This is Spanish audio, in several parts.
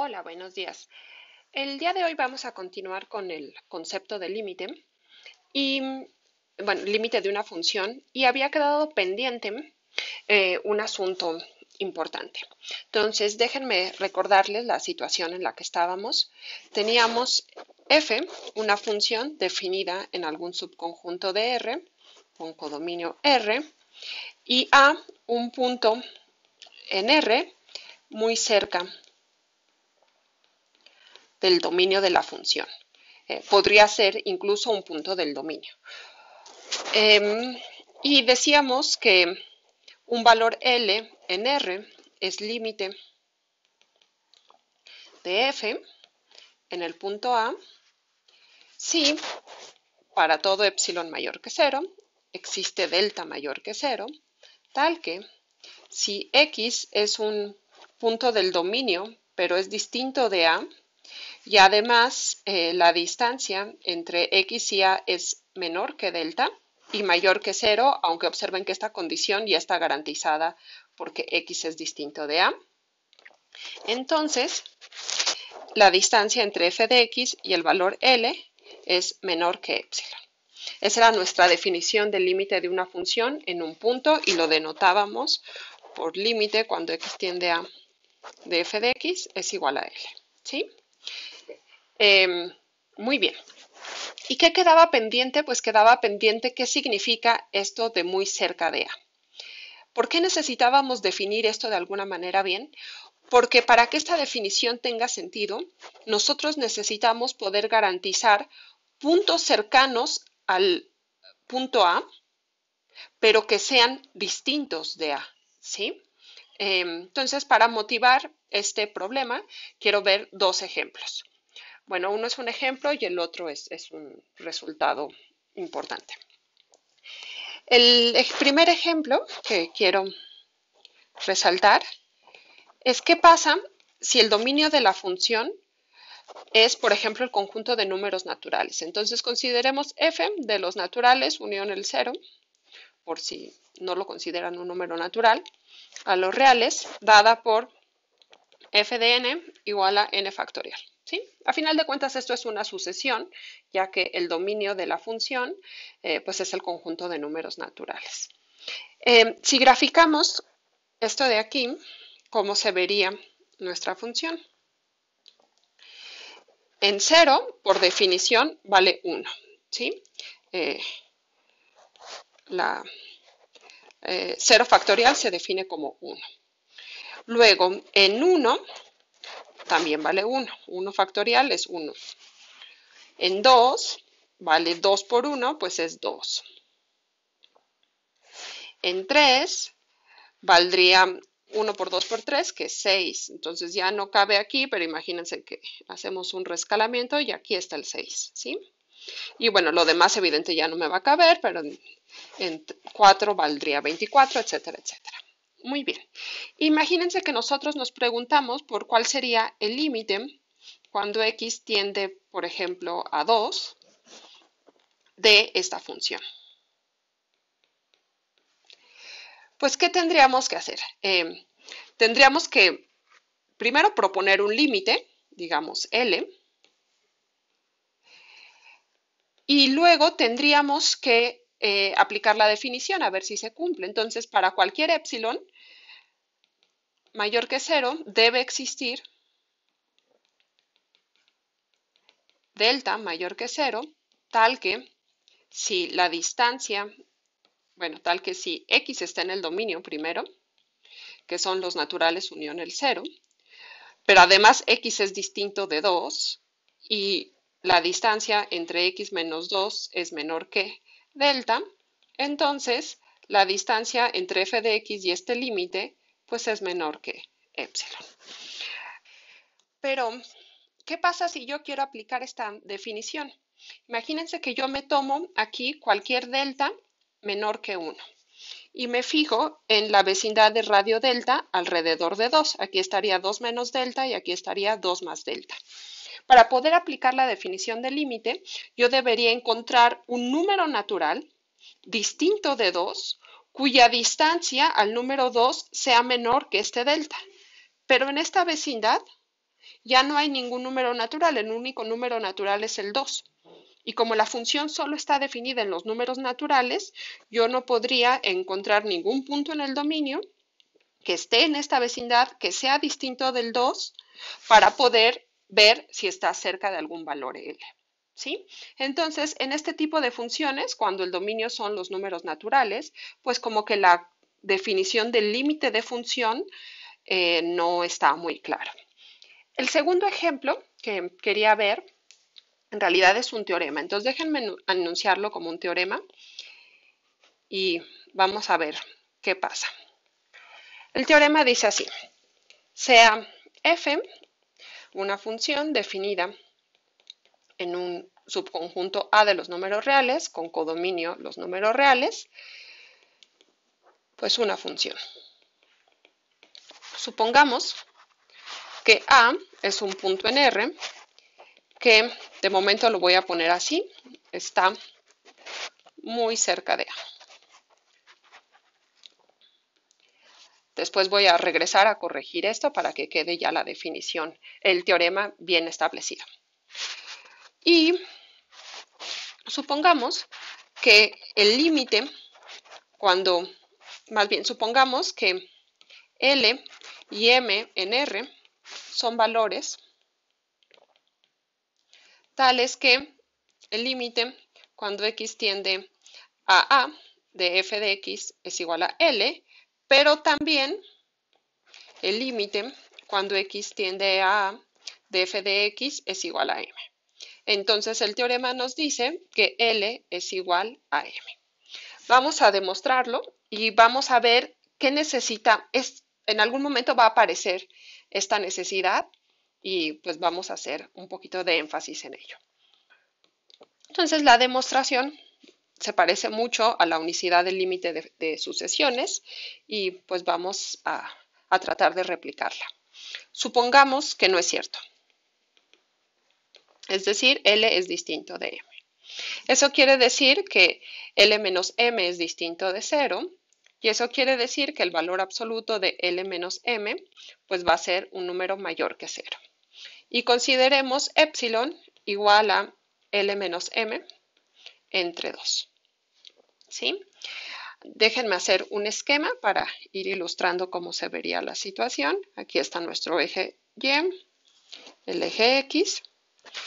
Hola, buenos días. El día de hoy vamos a continuar con el concepto de límite y, bueno, límite de una función y había quedado pendiente eh, un asunto importante. Entonces, déjenme recordarles la situación en la que estábamos. Teníamos f, una función definida en algún subconjunto de R, con codominio R, y a, un punto en R muy cerca del dominio de la función. Eh, podría ser incluso un punto del dominio. Em, y decíamos que un valor L en R es límite de F en el punto A si para todo epsilon mayor que cero existe delta mayor que cero, tal que si X es un punto del dominio, pero es distinto de A, y además, eh, la distancia entre x y a es menor que delta y mayor que cero, aunque observen que esta condición ya está garantizada porque x es distinto de a. Entonces, la distancia entre f de x y el valor L es menor que epsilon. Esa era nuestra definición del límite de una función en un punto y lo denotábamos por límite cuando x tiende a de f de x es igual a L. ¿Sí? Em, muy bien. ¿Y qué quedaba pendiente? Pues quedaba pendiente qué significa esto de muy cerca de A. ¿Por qué necesitábamos definir esto de alguna manera bien? Porque para que esta definición tenga sentido, nosotros necesitamos poder garantizar puntos cercanos al punto A, pero que sean distintos de A, em, Entonces, para motivar este problema, quiero ver dos ejemplos. Bueno, uno es un ejemplo y el otro es, un resultado importante. El primer ejemplo que quiero resaltar es qué pasa si el dominio de la función es, por ejemplo, el conjunto de números naturales. Entonces consideremos f de los naturales, unión el 0, por si no lo consideran un número natural, a los reales, dada por f de n igual a n factorial. ¿Sí? A final de cuentas, esto es una sucesión, ya que el dominio de la función eh, pues es el conjunto de números naturales. Eh, si graficamos esto de aquí, ¿cómo se vería nuestra función? En 0, por definición, vale 1. ¿sí? Eh, la, 0 factorial se define como 1. Luego, en 1 también vale 1. 1 factorial es 1. En 2 vale 2 por 1, pues es 2. En 3 valdría 1 por 2 por 3, que es 6. Entonces ya no cabe aquí, pero imagínense que hacemos un rescalamiento y aquí está el 6, ¿sí? Y bueno, lo demás evidente ya no me va a caber, pero en 4 valdría 24, etcétera, etcétera. Muy bien. Imagínense que nosotros nos preguntamos por cuál sería el límite cuando x tiende, por ejemplo, a 2 de esta función. Pues, ¿qué tendríamos que hacer? Eh, tendríamos que primero proponer un límite, digamos L, y luego tendríamos que eh, aplicar la definición a ver si se cumple. Entonces, para cualquier epsilon mayor que cero, debe existir delta mayor que cero, tal que si la distancia, bueno, tal que si x está en el dominio primero, que son los naturales unión el cero, pero además x es distinto de 2 y la distancia entre x menos 2 es menor que delta, entonces la distancia entre f de x y este límite pues es menor que epsilon. Pero, ¿qué pasa si yo quiero aplicar esta definición? Imagínense que yo me tomo aquí cualquier delta menor que 1 y me fijo en la vecindad de radio delta alrededor de 2. Aquí estaría 2 menos delta y aquí estaría 2 más delta. Para poder aplicar la definición del límite, yo debería encontrar un número natural distinto de 2 cuya distancia al número 2 sea menor que este delta. Pero en esta vecindad ya no hay ningún número natural, el único número natural es el 2. Y como la función solo está definida en los números naturales, yo no podría encontrar ningún punto en el dominio que esté en esta vecindad, que sea distinto del 2, para poder ver si está cerca de algún valor L. ¿Sí? Entonces, en este tipo de funciones, cuando el dominio son los números naturales, pues como que la definición del límite de función eh, no está muy clara. El segundo ejemplo que quería ver, en realidad es un teorema, entonces déjenme anunciarlo como un teorema y vamos a ver qué pasa. El teorema dice así, sea f una función definida en un subconjunto A de los números reales, con codominio los números reales, pues una función. Supongamos que A es un punto en R, que de momento lo voy a poner así, está muy cerca de A. Después voy a regresar a corregir esto para que quede ya la definición, el teorema bien establecido. Y supongamos que el límite, cuando, más bien supongamos que L y M en R son valores tales que el límite cuando x tiende a a de f de x es igual a L pero también el límite cuando x tiende a df de x es igual a m. Entonces el teorema nos dice que L es igual a m. Vamos a demostrarlo y vamos a ver qué necesita. Es, en algún momento va a aparecer esta necesidad y pues vamos a hacer un poquito de énfasis en ello. Entonces la demostración se parece mucho a la unicidad del límite de, sucesiones y pues vamos a, tratar de replicarla. Supongamos que no es cierto. Es decir, L es distinto de M. Eso quiere decir que L menos M es distinto de 0 y eso quiere decir que el valor absoluto de L menos M pues va a ser un número mayor que 0. Y consideremos epsilon igual a L menos M entre dos, ¿Sí? Déjenme hacer un esquema para ir ilustrando cómo se vería la situación. Aquí está nuestro eje Y, el eje X.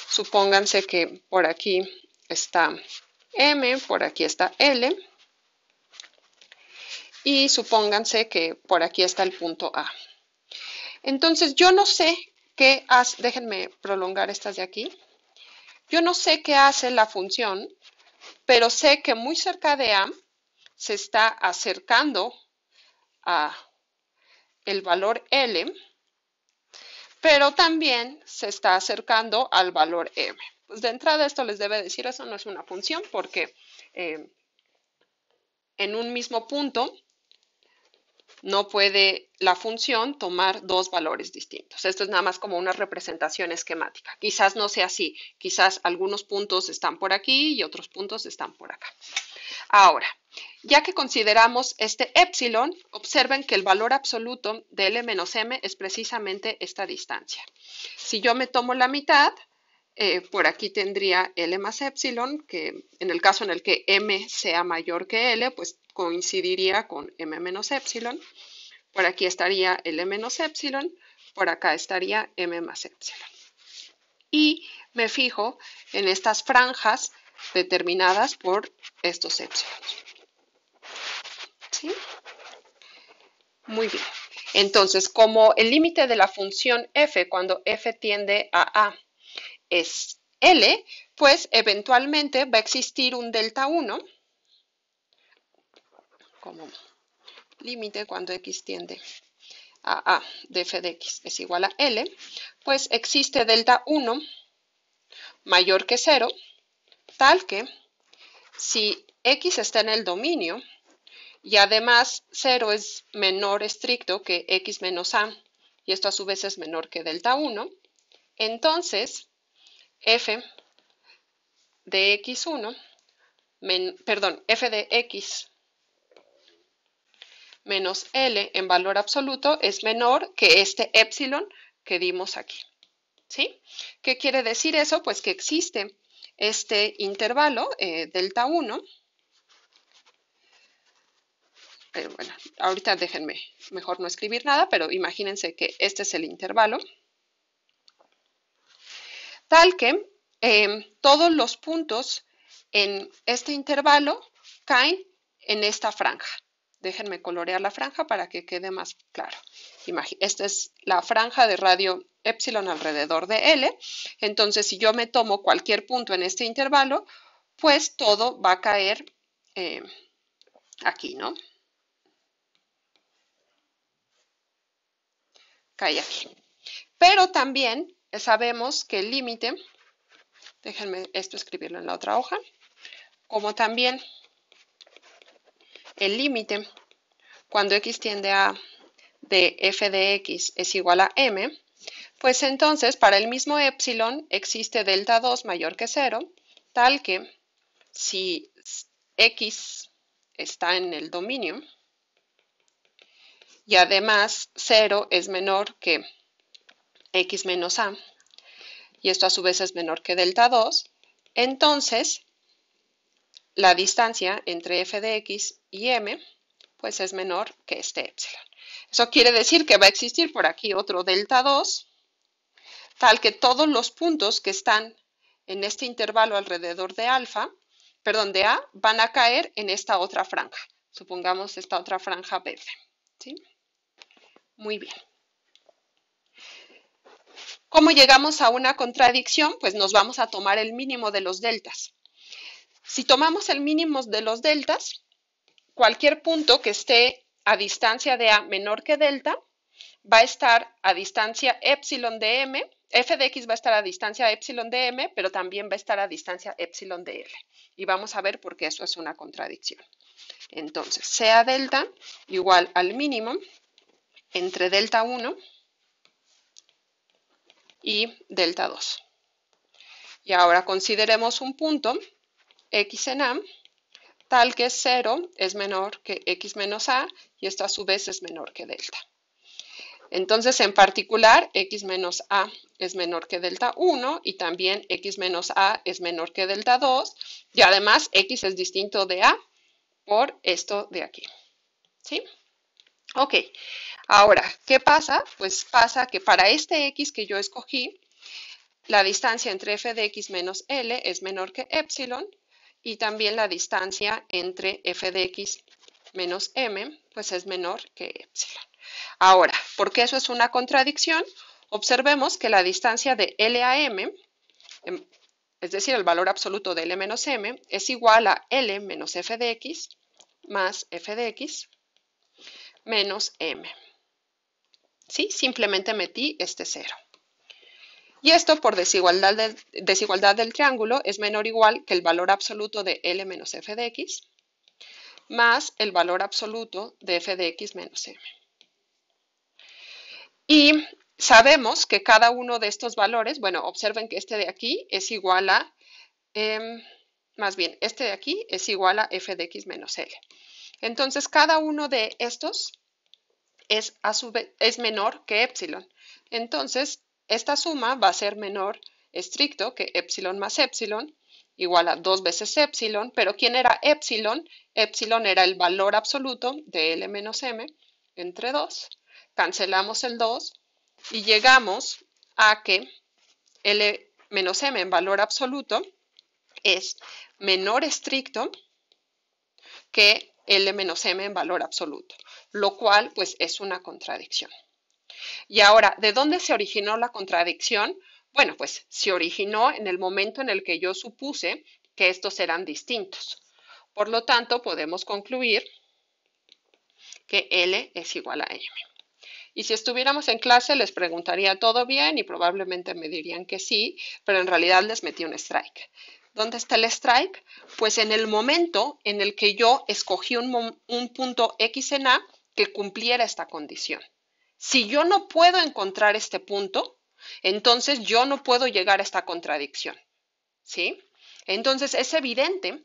Supónganse que por aquí está M, por aquí está L. Y supónganse que por aquí está el punto A. Entonces yo no sé qué hace, déjenme prolongar estas de aquí. Yo no sé qué hace la función pero sé que muy cerca de A, se está acercando a el valor L, pero también se está acercando al valor M. Pues de entrada esto les debe decir, eso no es una función porque eh, en un mismo punto no puede la función tomar dos valores distintos. Esto es nada más como una representación esquemática. Quizás no sea así, quizás algunos puntos están por aquí y otros puntos están por acá. Ahora, ya que consideramos este epsilon, observen que el valor absoluto de L menos M es precisamente esta distancia. Si yo me tomo la mitad, eh, por aquí tendría L más epsilon, que en el caso en el que M sea mayor que L, pues coincidiría con m menos epsilon. Por aquí estaría l menos epsilon, por acá estaría m más epsilon. Y me fijo en estas franjas determinadas por estos epsilons. ¿Sí? Muy bien. Entonces, como el límite de la función f cuando f tiende a a es L, pues eventualmente va a existir un delta 1 como límite cuando x tiende a a de f de x es igual a L, pues existe delta 1 mayor que 0, tal que si x está en el dominio y además 0 es menor estricto que x menos a, y esto a su vez es menor que delta 1, entonces f de x1, perdón, f de x menos L en valor absoluto es menor que este epsilon que dimos aquí. ¿Sí? ¿Qué quiere decir eso? Pues que existe este intervalo, eh, delta 1, bueno, ahorita déjenme mejor no escribir nada, pero imagínense que este es el intervalo, tal que em, todos los puntos en este intervalo caen en esta franja. Déjenme colorear la franja para que quede más claro. Esta es la franja de radio epsilon alrededor de L. Entonces, si yo me tomo cualquier punto en este intervalo, pues todo va a caer eh, aquí, ¿no? Cae aquí. Pero también sabemos que el límite, déjenme esto escribirlo en la otra hoja, como también el límite cuando x tiende a de f de x es igual a m, pues entonces para el mismo epsilon existe delta 2 mayor que 0, tal que si x está en el dominio y además 0 es menor que x menos a, y esto a su vez es menor que delta 2, entonces la distancia entre f de x y m pues es menor que este epsilon. Eso quiere decir que va a existir por aquí otro delta 2, tal que todos los puntos que están en este intervalo alrededor de alfa, perdón, de A, van a caer en esta otra franja. Supongamos esta otra franja verde. ¿sí? Muy bien. ¿Cómo llegamos a una contradicción? Pues nos vamos a tomar el mínimo de los deltas. Si tomamos el mínimo de los deltas, cualquier punto que esté a distancia de A menor que delta va a estar a distancia epsilon de M, f de x va a estar a distancia epsilon de M, pero también va a estar a distancia epsilon de L. Y vamos a ver por qué eso es una contradicción. Entonces, sea delta igual al mínimo entre delta 1 y delta 2. Y ahora consideremos un punto x en A, tal que 0 es menor que x menos A y esto a su vez es menor que delta. Entonces, en particular, x menos a es menor que delta 1 y también x menos a es menor que delta 2 y además x es distinto de a por esto de aquí. ¿Sí? Ok, ahora, ¿qué pasa? Pues pasa que para este x que yo escogí, la distancia entre f de x menos l es menor que epsilon y también la distancia entre f de x menos m, pues es menor que epsilon. Ahora, ¿por qué eso es una contradicción, observemos que la distancia de L a M, em, es decir, el valor absoluto de L menos M, es igual a L menos f de x más f de x menos m. ¿Sí? Simplemente metí este cero. Y esto por desigualdad, de, desigualdad del triángulo es menor o igual que el valor absoluto de L menos f de x más el valor absoluto de f de x menos m. Y sabemos que cada uno de estos valores, bueno, observen que este de aquí es igual a, em, más bien, este de aquí es igual a f de x menos l. Entonces, cada uno de estos es, es menor que epsilon. Entonces, esta suma va a ser menor estricto que epsilon más epsilon, igual a dos veces epsilon, pero ¿quién era epsilon? Epsilon era el valor absoluto de L menos M entre 2. Cancelamos el 2 y llegamos a que L menos M en valor absoluto es menor estricto que L menos M en valor absoluto, lo cual pues es una contradicción. Y ahora, ¿de dónde se originó la contradicción? Bueno, pues se originó en el momento en el que yo supuse que estos eran distintos. Por lo tanto, podemos concluir que L es igual a M. Y si estuviéramos en clase, les preguntaría todo bien y probablemente me dirían que sí, pero en realidad les metí un strike. ¿Dónde está el strike? Pues en el momento en el que yo escogí un, un punto X en A que cumpliera esta condición. Si yo no puedo encontrar este punto, entonces yo no puedo llegar a esta contradicción. ¿Sí? Entonces es evidente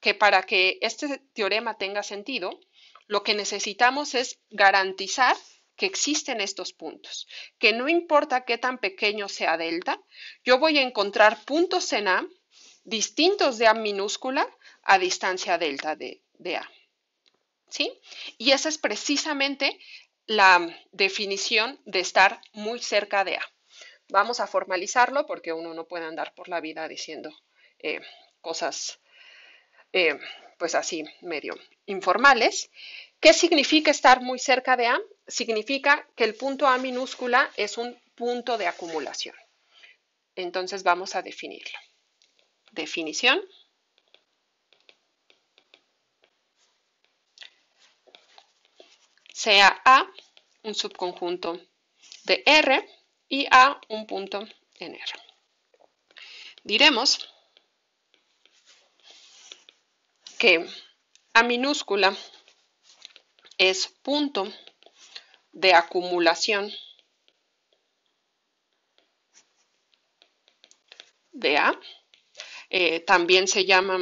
que para que este teorema tenga sentido, lo que necesitamos es garantizar que existen estos puntos, que no importa qué tan pequeño sea delta, yo voy a encontrar puntos en A distintos de A minúscula a distancia delta de, de A. ¿Sí? Y esa es precisamente la definición de estar muy cerca de A. Vamos a formalizarlo porque uno no puede andar por la vida diciendo eh, cosas eh, pues así medio informales. ¿Qué significa estar muy cerca de A? Significa que el punto A minúscula es un punto de acumulación. Entonces vamos a definirlo. Definición sea A un subconjunto de R y A un punto en R. Diremos que A minúscula es punto de acumulación de A. Eh, también se llama...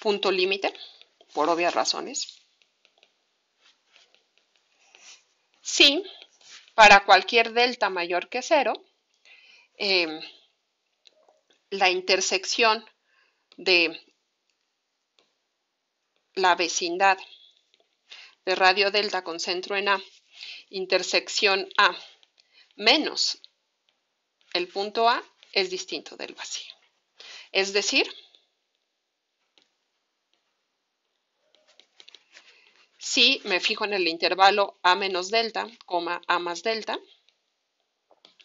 punto límite, por obvias razones. Si para cualquier delta mayor que cero, em, la intersección de la vecindad de radio delta con centro en A, intersección A, menos el punto A es distinto del vacío. Es decir, Si me fijo en el intervalo A menos delta, coma A más delta,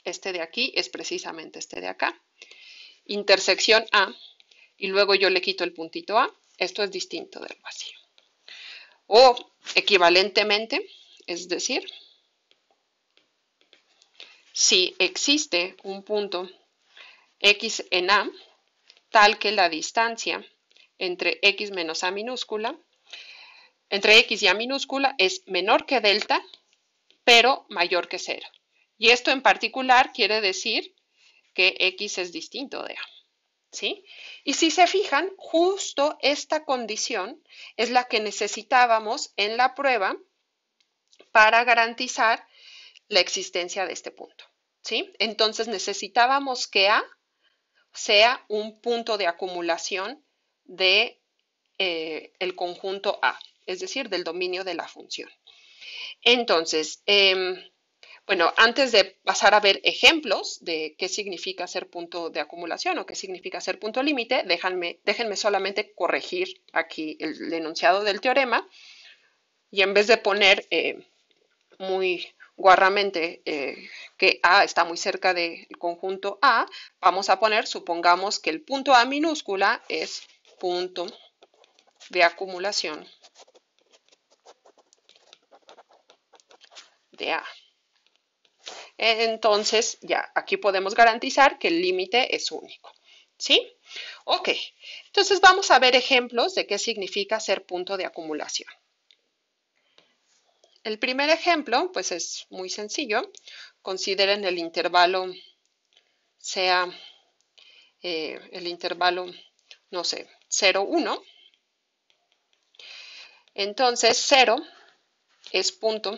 este de aquí es precisamente este de acá, intersección A, y luego yo le quito el puntito A, esto es distinto del vacío. O equivalentemente, es decir, si existe un punto x en A, tal que la distancia entre x menos A minúscula entre x y a minúscula es menor que delta, pero mayor que cero. Y esto en particular quiere decir que x es distinto de a. ¿Sí? Y si se fijan, justo esta condición es la que necesitábamos en la prueba para garantizar la existencia de este punto. ¿Sí? Entonces necesitábamos que A sea un punto de acumulación de eh, el conjunto A es decir, del dominio de la función. Entonces, em, bueno, antes de pasar a ver ejemplos de qué significa ser punto de acumulación o qué significa ser punto límite, déjenme, solamente corregir aquí el, enunciado del teorema y en vez de poner eh, muy guarramente eh, que A está muy cerca del conjunto A, vamos a poner, supongamos que el punto A minúscula es punto de acumulación de A. E, entonces, ya aquí podemos garantizar que el límite es único. ¿Sí? Ok. Entonces, vamos a ver ejemplos de qué significa ser punto de acumulación. El primer ejemplo, pues es muy sencillo. Consideren el intervalo, sea eh, el intervalo, no sé, 0, 1. Entonces, 0 es punto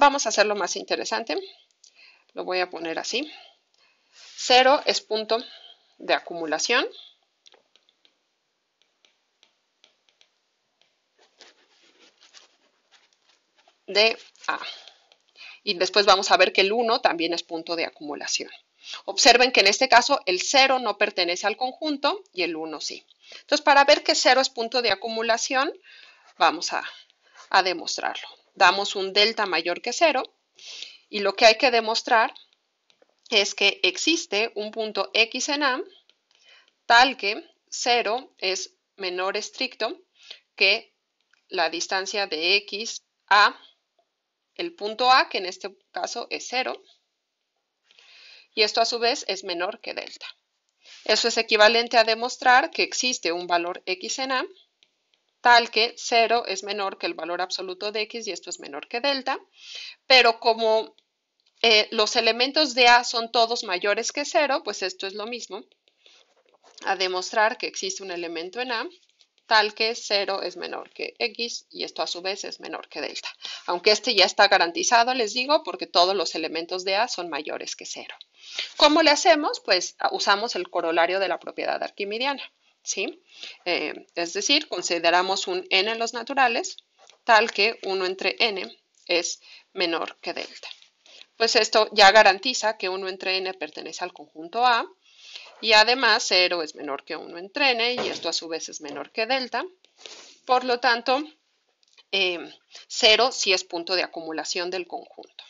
vamos a hacerlo más interesante. Lo voy a poner así. 0 es punto de acumulación. de A. Y después vamos a ver que el 1 también es punto de acumulación. Observen que en este caso el 0 no pertenece al conjunto y el 1 sí. Entonces, para ver que 0 es punto de acumulación, vamos a demostrarlo damos un delta mayor que cero y lo que hay que demostrar es que existe un punto x en A tal que 0 es menor estricto que la distancia de x a el punto A, que en este caso es 0, y esto a su vez es menor que delta. Eso es equivalente a demostrar que existe un valor x en A tal que 0 es menor que el valor absoluto de x y esto es menor que delta, pero como eh, los elementos de A son todos mayores que 0, pues esto es lo mismo, a demostrar que existe un elemento en A tal que 0 es menor que x y esto a su vez es menor que delta. Aunque este ya está garantizado, les digo, porque todos los elementos de A son mayores que 0. ¿Cómo le hacemos? Pues usamos el corolario de la propiedad Arquimediana. ¿sí? Eh, es decir, consideramos un n en los naturales tal que 1 entre n es menor que delta. Pues esto ya garantiza que 1 entre n pertenece al conjunto A y además 0 es menor que 1 entre n y esto a su vez es menor que delta. Por lo tanto, 0 eh, sí es punto de acumulación del conjunto.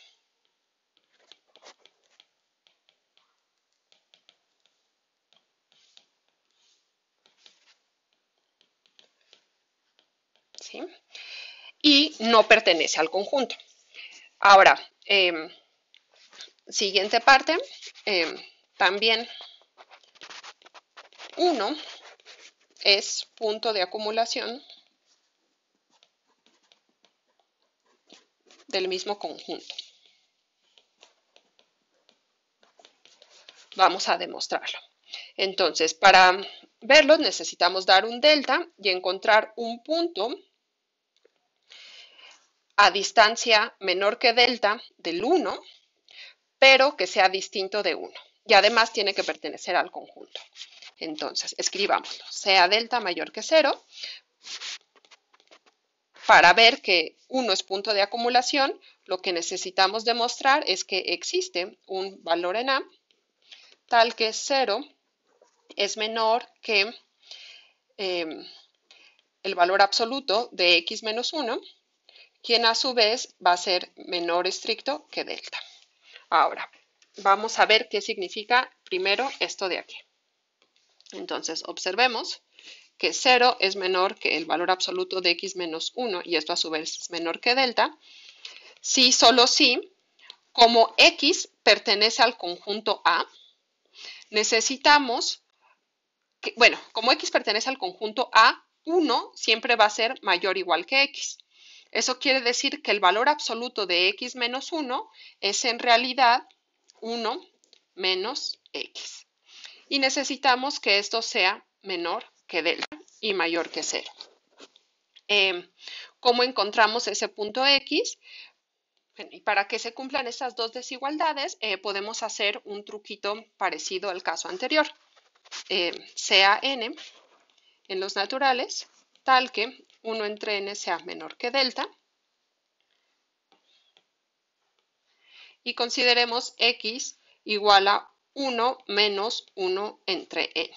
y no pertenece al conjunto. Ahora, em, siguiente parte, em, también uno es punto de acumulación del mismo conjunto. Vamos a demostrarlo. Entonces, para verlo necesitamos dar un delta y encontrar un punto a distancia menor que delta del 1, pero que sea distinto de 1. Y además tiene que pertenecer al conjunto. Entonces, escribámoslo. Sea delta mayor que 0, para ver que 1 es punto de acumulación, lo que necesitamos demostrar es que existe un valor en A tal que 0 es menor que eh, el valor absoluto de x menos 1 quien a su vez va a ser menor estricto que delta. Ahora, vamos a ver qué significa primero esto de aquí. Entonces, observemos que 0 es menor que el valor absoluto de x menos 1, y esto a su vez es menor que delta, si solo si, como x pertenece al conjunto A, necesitamos, bueno, como x pertenece al conjunto A, 1 siempre va a ser mayor o igual que x. Eso quiere decir que el valor absoluto de x menos 1 es en realidad 1 menos x. Y necesitamos que esto sea menor que delta y mayor que 0. Em, ¿Cómo encontramos ese punto x? Y para que se cumplan estas dos desigualdades, eh, podemos hacer un truquito parecido al caso anterior. Em, sea n en los naturales, tal que 1 entre n sea menor que delta. Y consideremos x igual a 1 menos 1 entre n.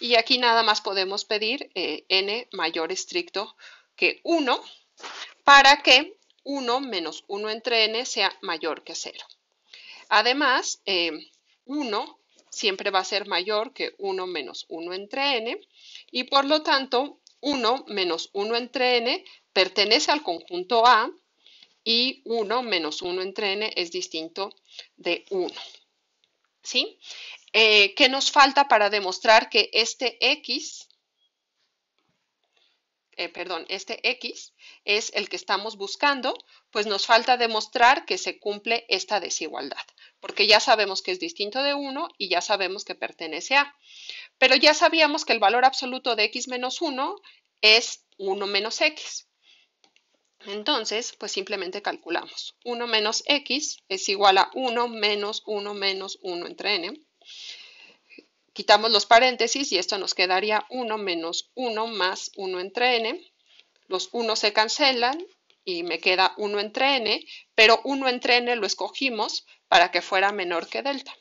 Y aquí nada más podemos pedir eh, n mayor estricto que 1 para que 1 menos 1 entre n sea mayor que 0. Además, 1 eh, siempre va a ser mayor que 1 menos 1 entre n y por lo tanto 1 menos 1 entre n pertenece al conjunto A y 1 menos 1 entre n es distinto de 1. ¿Sí? Eh, ¿Qué nos falta para demostrar que este x, eh, perdón, este x es el que estamos buscando? Pues nos falta demostrar que se cumple esta desigualdad, porque ya sabemos que es distinto de 1 y ya sabemos que pertenece a. Pero ya sabíamos que el valor absoluto de x menos 1 es 1 menos x. Entonces, pues simplemente calculamos. 1 menos x es igual a 1 menos 1 menos 1 entre n. Quitamos los paréntesis y esto nos quedaría 1 menos 1 más 1 entre n. Los 1 se cancelan y me queda 1 entre n, pero 1 entre n lo escogimos para que fuera menor que delta.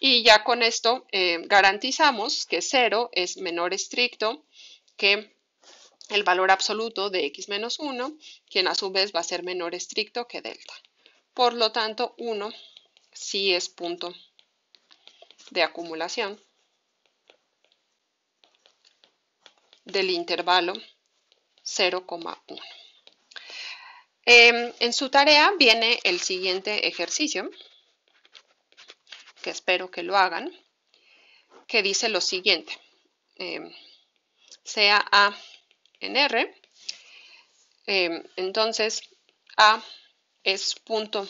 Y ya con esto eh, garantizamos que 0 es menor estricto que el valor absoluto de x menos 1, quien a su vez va a ser menor estricto que delta. Por lo tanto, 1 sí es punto de acumulación del intervalo 0,1. Em, en su tarea viene el siguiente ejercicio que espero que lo hagan, que dice lo siguiente, eh, sea A en R, eh, entonces A es punto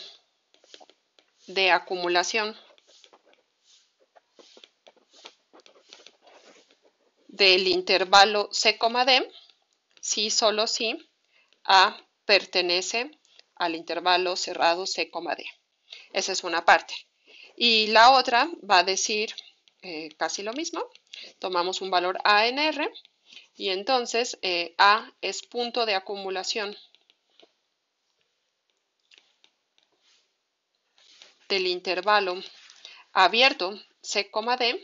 de acumulación del intervalo C, D, si solo si A pertenece al intervalo cerrado C, D. Esa es una parte. Y la otra va a decir eh, casi lo mismo. Tomamos un valor A R y entonces eh, A es punto de acumulación del intervalo abierto C, D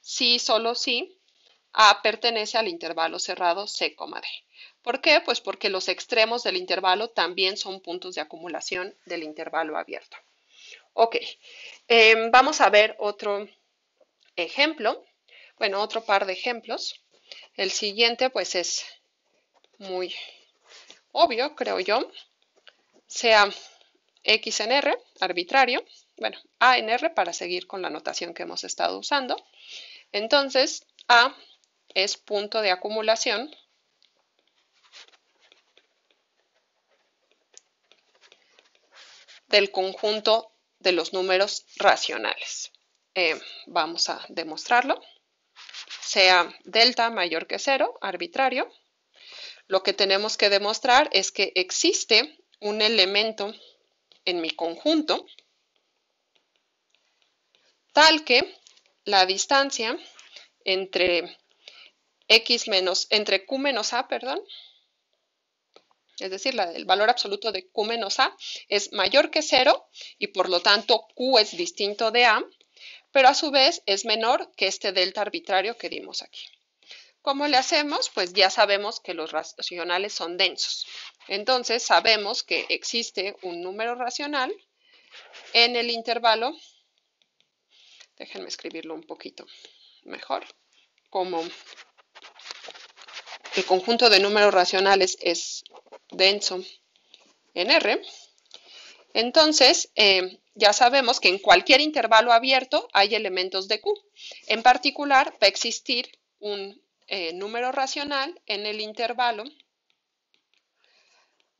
si solo si A pertenece al intervalo cerrado C, D. ¿Por qué? Pues porque los extremos del intervalo también son puntos de acumulación del intervalo abierto. Ok, em, vamos a ver otro ejemplo. Bueno, otro par de ejemplos. El siguiente, pues, es muy obvio, creo yo. Sea X en R, arbitrario. Bueno, A en R para seguir con la notación que hemos estado usando. Entonces, A es punto de acumulación del conjunto de los números racionales. Eh, vamos a demostrarlo. Sea delta mayor que cero, arbitrario. Lo que tenemos que demostrar es que existe un elemento en mi conjunto tal que la distancia entre x menos, entre q menos a, perdón, es decir, el valor absoluto de Q menos A es mayor que 0 y por lo tanto Q es distinto de A, pero a su vez es menor que este delta arbitrario que dimos aquí. ¿Cómo le hacemos? Pues ya sabemos que los racionales son densos. Entonces sabemos que existe un número racional en el intervalo, déjenme escribirlo un poquito mejor, como el conjunto de números racionales es denso en R. Entonces, eh, ya sabemos que en cualquier intervalo abierto hay elementos de Q. En particular, va a existir un eh, número racional en el intervalo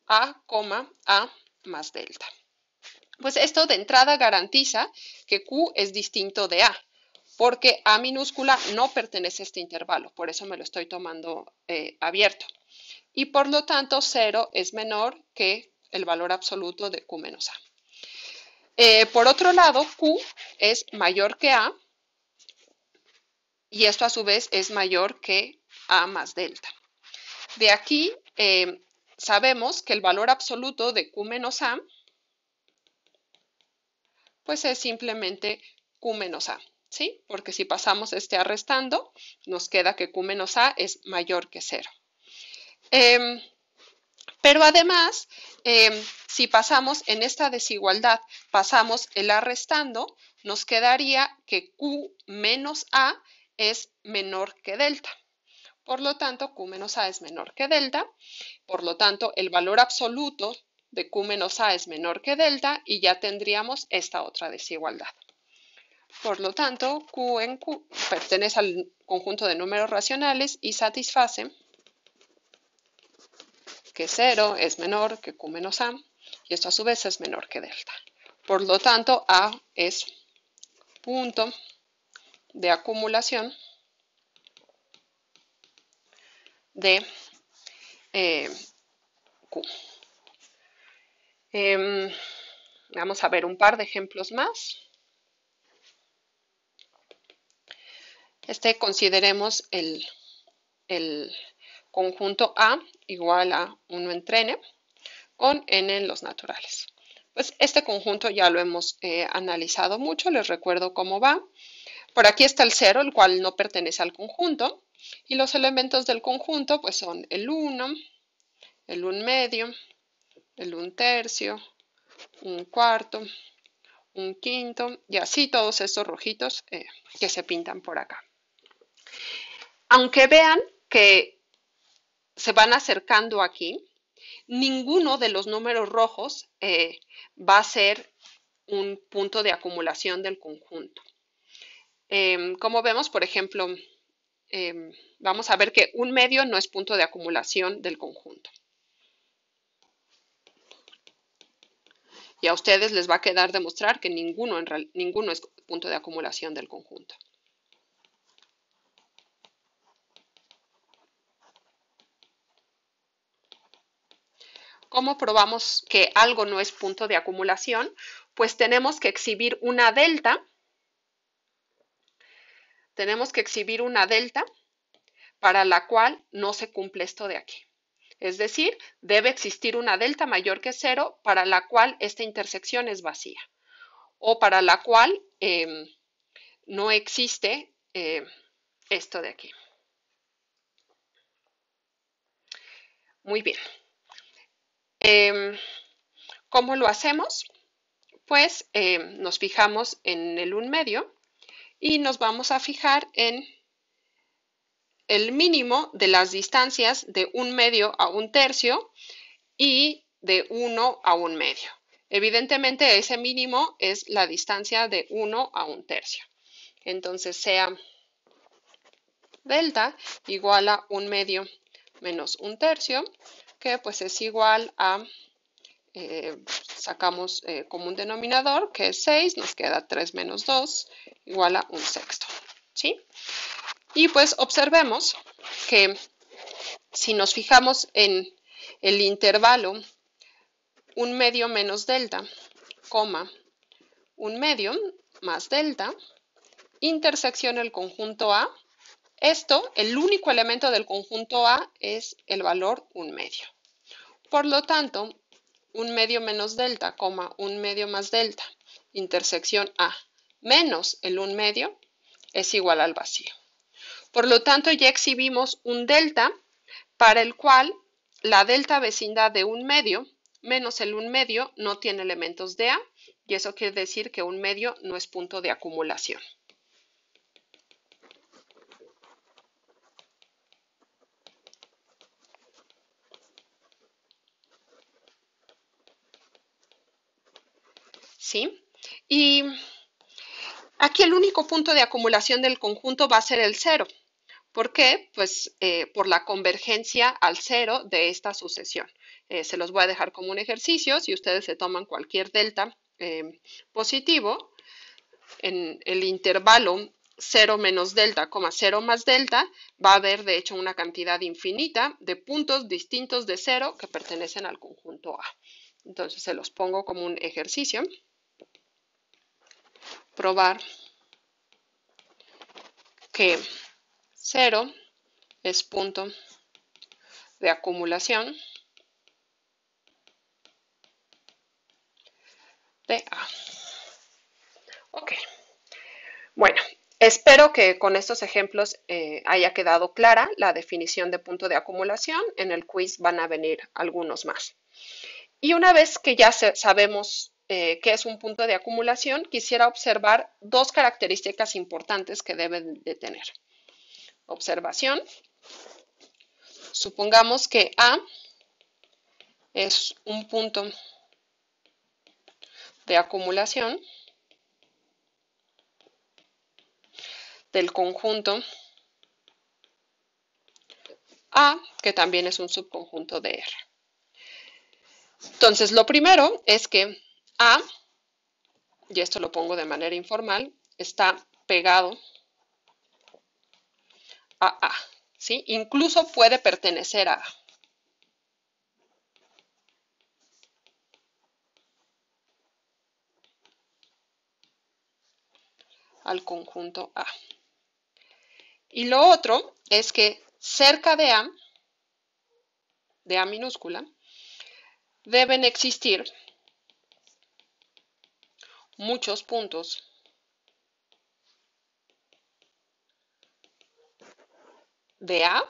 A, A más delta. Pues esto de entrada garantiza que Q es distinto de A, porque A minúscula no pertenece a este intervalo, por eso me lo estoy tomando eh, abierto y por lo tanto 0 es menor que el valor absoluto de Q menos A. Eh, por otro lado, Q es mayor que A y esto a su vez es mayor que A más delta. De aquí eh, sabemos que el valor absoluto de Q menos A pues es simplemente Q menos A, ¿sí? Porque si pasamos este arrestando nos queda que Q menos A es mayor que 0. Em, pero además, em, si pasamos en esta desigualdad, pasamos el arrestando, nos quedaría que Q menos A es menor que delta. Por lo tanto, Q menos A es menor que delta. Por lo tanto, el valor absoluto de Q menos A es menor que delta y ya tendríamos esta otra desigualdad. Por lo tanto, Q en Q pertenece al conjunto de números racionales y satisface que 0 es menor que Q menos A y esto a su vez es menor que delta. Por lo tanto, A es punto de acumulación de eh, Q. Em, vamos a ver un par de ejemplos más. Este consideremos el conjunto A igual a 1 entre n con n en los naturales. Pues este conjunto ya lo hemos eh, analizado mucho, les recuerdo cómo va. Por aquí está el 0, el cual no pertenece al conjunto, y los elementos del conjunto pues son el 1, el 1 medio, el 1 tercio, un cuarto, un quinto, y así todos estos rojitos eh, que se pintan por acá. Aunque vean que se van acercando aquí, ninguno de los números rojos eh, va a ser un punto de acumulación del conjunto. Em, como vemos, por ejemplo, em, vamos a ver que un medio no es punto de acumulación del conjunto. Y a ustedes les va a quedar demostrar que ninguno, en ninguno es punto de acumulación del conjunto. ¿Cómo probamos que algo no es punto de acumulación? Pues tenemos que exhibir una delta. Tenemos que exhibir una delta para la cual no se cumple esto de aquí. Es decir, debe existir una delta mayor que cero para la cual esta intersección es vacía o para la cual em, no existe eh, esto de aquí. Muy bien. Em, ¿Cómo lo hacemos? Pues em, nos fijamos en el 1 medio y nos vamos a fijar en el mínimo de las distancias de 1 medio a 1 tercio y de 1 a 1 medio. Evidentemente ese mínimo es la distancia de 1 a 1 tercio. Entonces sea delta igual a 1 medio menos 1 tercio, que pues es igual a, eh, sacamos eh, como un denominador que es 6, nos queda 3 menos 2 igual a un sexto, ¿sí? Y pues observemos que si nos fijamos en el intervalo un medio menos delta, coma, un medio más delta, intersección el conjunto A. Esto, el único elemento del conjunto A es el valor un medio. Por lo tanto, un medio menos delta, coma, un medio más delta, intersección A, menos el 1 medio, es igual al vacío. Por lo tanto, ya exhibimos un delta para el cual la delta vecindad de un medio menos el 1 medio no tiene elementos de A, y eso quiere decir que un medio no es punto de acumulación. ¿sí? Y aquí el único punto de acumulación del conjunto va a ser el cero. ¿Por qué? Pues eh, por la convergencia al cero de esta sucesión. Eh, se los voy a dejar como un ejercicio. Si ustedes se toman cualquier delta eh, positivo, en el intervalo 0 menos delta, cero más delta, va a haber de hecho una cantidad infinita de puntos distintos de cero que pertenecen al conjunto A. Entonces se los pongo como un ejercicio probar que cero es punto de acumulación de A. Ok. Bueno, espero que con estos ejemplos eh, haya quedado clara la definición de punto de acumulación. En el quiz van a venir algunos más. Y una vez que ya sabemos eh, que es un punto de acumulación, quisiera observar dos características importantes que deben de tener. Observación. Supongamos que A es un punto de acumulación del conjunto A, que también es un subconjunto de R. Entonces, lo primero es que a, y esto lo pongo de manera informal, está pegado a A. ¿sí? Incluso puede pertenecer a A. al conjunto A. Y lo otro es que cerca de A, de A minúscula, deben existir muchos puntos. de A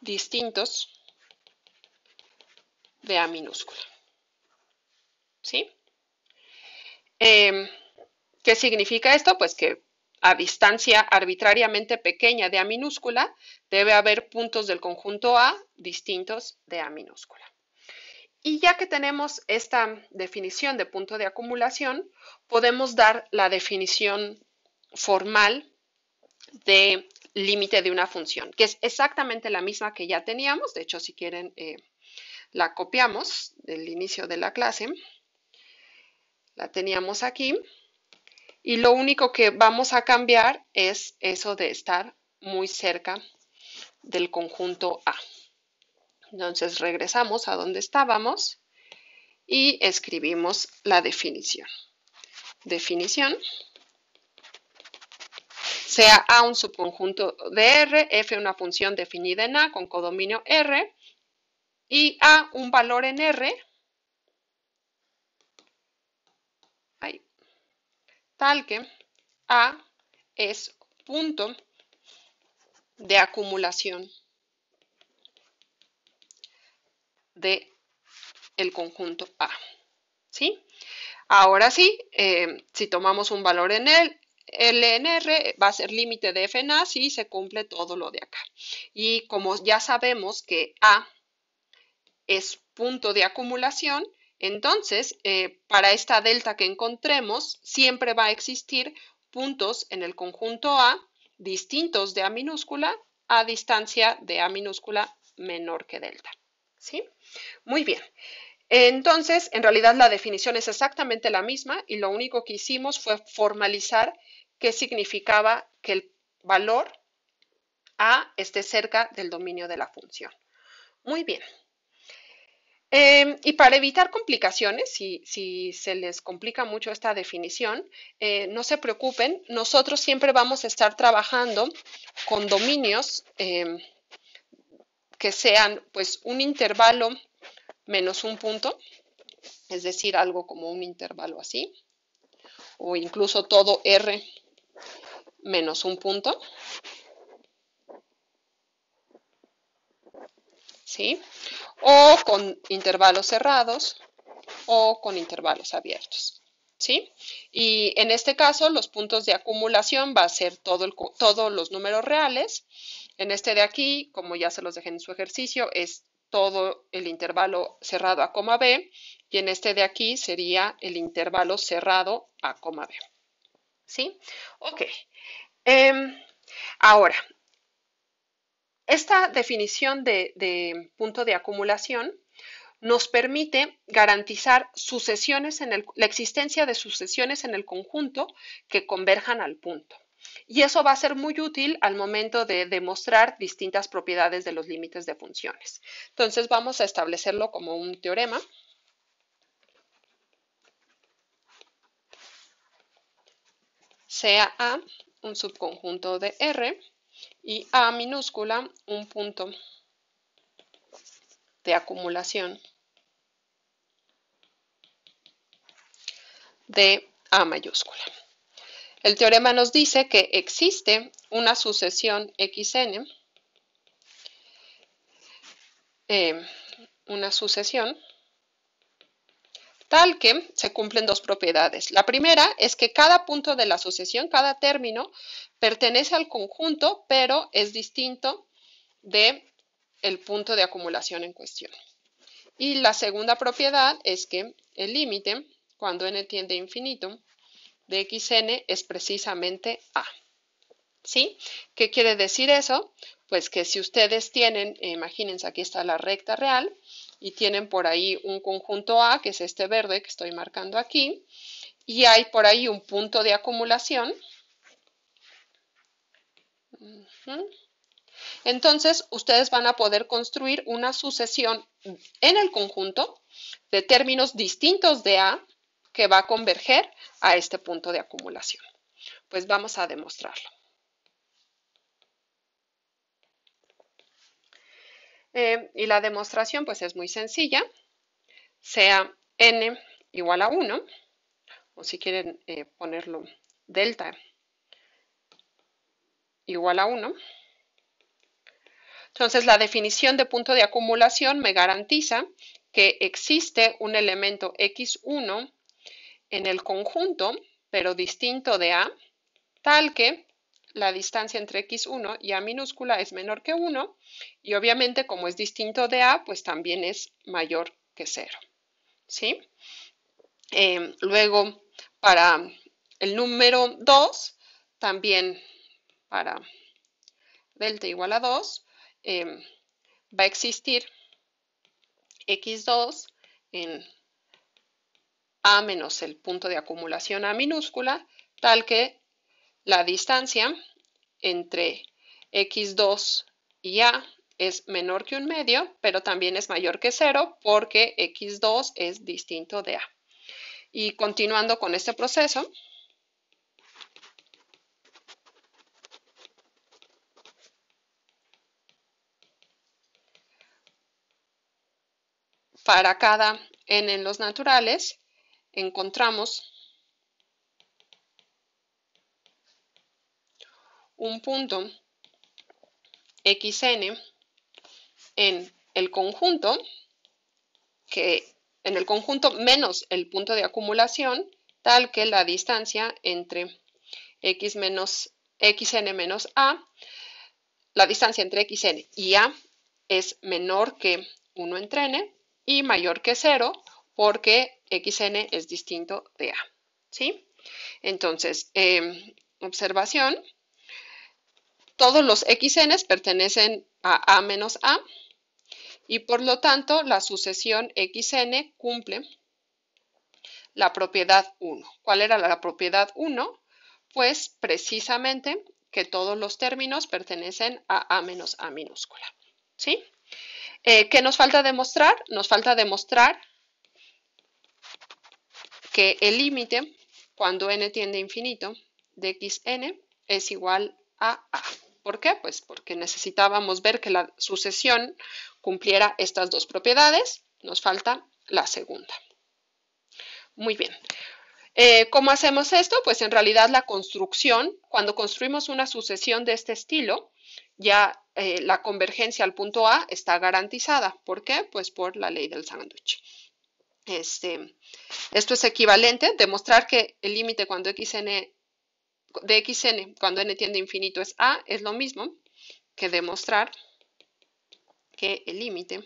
distintos de A minúscula. ¿Sí? Em, ¿Qué significa esto? Pues que a distancia arbitrariamente pequeña de A minúscula debe haber puntos del conjunto A distintos de A minúscula. Y ya que tenemos esta definición de punto de acumulación, podemos dar la definición formal de límite de una función, que es exactamente la misma que ya teníamos. De hecho, si quieren, eh, la copiamos del inicio de la clase. La teníamos aquí. Y lo único que vamos a cambiar es eso de estar muy cerca del conjunto A. Entonces regresamos a donde estábamos y escribimos la definición. Definición sea A un subconjunto de R, F una función definida en A con codominio R y A un valor en R tal que A es punto de acumulación de el conjunto A. ¿Sí? Ahora sí, eh, si tomamos un valor en él, LNR va a ser límite de f en A si se cumple todo lo de acá. Y como ya sabemos que A es punto de acumulación, entonces eh, para esta delta que encontremos siempre va a existir puntos en el conjunto A distintos de A minúscula a distancia de A minúscula menor que delta. ¿sí? Muy bien. Entonces, en realidad la definición es exactamente la misma y lo único que hicimos fue formalizar qué significaba que el valor A esté cerca del dominio de la función. Muy bien. Em, y para evitar complicaciones, si, se les complica mucho esta definición, eh, no se preocupen, nosotros siempre vamos a estar trabajando con dominios. Em, que sean pues un intervalo menos un punto, es decir, algo como un intervalo así, o incluso todo R menos un punto. ¿Sí? O con intervalos cerrados o con intervalos abiertos. ¿Sí? Y en este caso los puntos de acumulación va a ser todo todos los números reales en este de aquí, como ya se los dejé en su ejercicio, es todo el intervalo cerrado a coma B y en este de aquí sería el intervalo cerrado a coma B. ¿Sí? Ok. Em, ahora, esta definición de, punto de acumulación nos permite garantizar sucesiones en el, la existencia de sucesiones en el conjunto que converjan al punto. Y eso va a ser muy útil al momento de demostrar distintas propiedades de los límites de funciones. Entonces vamos a establecerlo como un teorema. sea A un subconjunto de R y A minúscula un punto de acumulación de A mayúscula. El teorema nos dice que existe una sucesión xn, eh, una sucesión, tal que se cumplen dos propiedades. La primera es que cada punto de la sucesión, cada término, pertenece al conjunto, pero es distinto del el punto de acumulación en cuestión. Y la segunda propiedad es que el límite, cuando n tiende a infinito, de xn es precisamente a. ¿Sí? ¿Qué quiere decir eso? Pues que si ustedes tienen, eh, imagínense, aquí está la recta real y tienen por ahí un conjunto A, que es este verde que estoy marcando aquí, y hay por ahí un punto de acumulación. Entonces, ustedes van a poder construir una sucesión en el conjunto de términos distintos de A que va a converger a este punto de acumulación. Pues vamos a demostrarlo. Eh, y la demostración pues es muy sencilla, sea n igual a 1, o si quieren eh, ponerlo delta igual a 1. Entonces la definición de punto de acumulación me garantiza que existe un elemento x1 en el conjunto, pero distinto de A, tal que la distancia entre x1 y a minúscula es menor que 1 y obviamente como es distinto de a, pues también es mayor que 0. ¿sí? Em, luego, para el número 2, también para delta igual a 2, em, va a existir x2 en a menos el punto de acumulación a minúscula, tal que la distancia entre x2 y a es menor que un medio, pero también es mayor que cero porque x2 es distinto de a. Y continuando con este proceso, para cada n en los naturales, encontramos un punto xn en el conjunto, que en el conjunto menos el punto de acumulación, tal que la distancia entre x xn menos a, la distancia entre xn y a es menor que 1 entre n y mayor que 0, porque xn es distinto de a. ¿sí? Entonces, em, observación, todos los xn pertenecen a a menos a y por lo tanto la sucesión xn cumple la propiedad 1. ¿Cuál era la propiedad 1? Pues precisamente que todos los términos pertenecen a a menos a minúscula. ¿Sí? Eh, ¿Qué nos falta demostrar? Nos falta demostrar que el límite cuando n tiende a infinito de xn es igual a a. ¿Por qué? Pues porque necesitábamos ver que la sucesión cumpliera estas dos propiedades. Nos falta la segunda. Muy bien. Eh, ¿Cómo hacemos esto? Pues en realidad la construcción, cuando construimos una sucesión de este estilo, ya eh, la convergencia al punto A está garantizada. ¿Por qué? Pues por la ley del sándwich. Este, esto es equivalente, demostrar que el límite cuando xn, de xn, cuando n tiende a infinito es a, es lo mismo que demostrar que el límite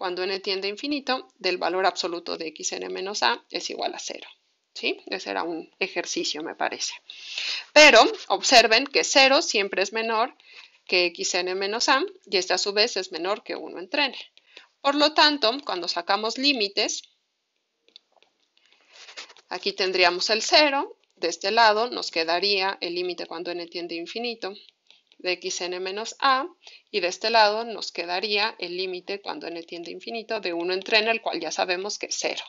cuando n tiende a infinito del valor absoluto de xn menos a es igual a cero. ¿Sí? Ese era un ejercicio, me parece. Pero observen que 0 siempre es menor que xn menos a y este a su vez es menor que 1 entre n. Por lo tanto, cuando sacamos límites, Aquí tendríamos el 0, de este lado nos quedaría el límite cuando n tiende a infinito de xn menos a, y de este lado nos quedaría el límite cuando n tiende a infinito de 1 entre n, el cual ya sabemos que es 0.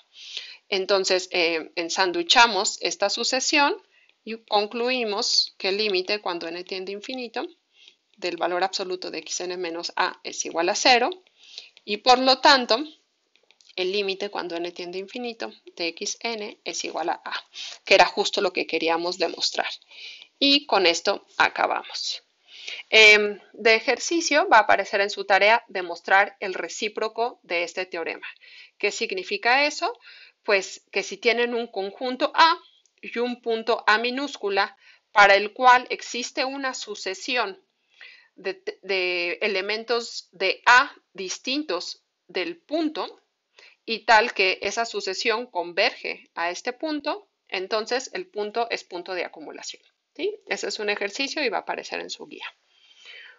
Entonces, eh, ensanduchamos esta sucesión y concluimos que el límite cuando n tiende a infinito del valor absoluto de xn menos a es igual a 0, y por lo tanto, el límite cuando n tiende a infinito de xn es igual a a, que era justo lo que queríamos demostrar. Y con esto acabamos. Em, de ejercicio va a aparecer en su tarea demostrar el recíproco de este teorema. ¿Qué significa eso? Pues que si tienen un conjunto A y un punto A minúscula para el cual existe una sucesión de, de elementos de A distintos del punto, y tal que esa sucesión converge a este punto, entonces el punto es punto de acumulación. ¿sí? Ese es un ejercicio y va a aparecer en su guía.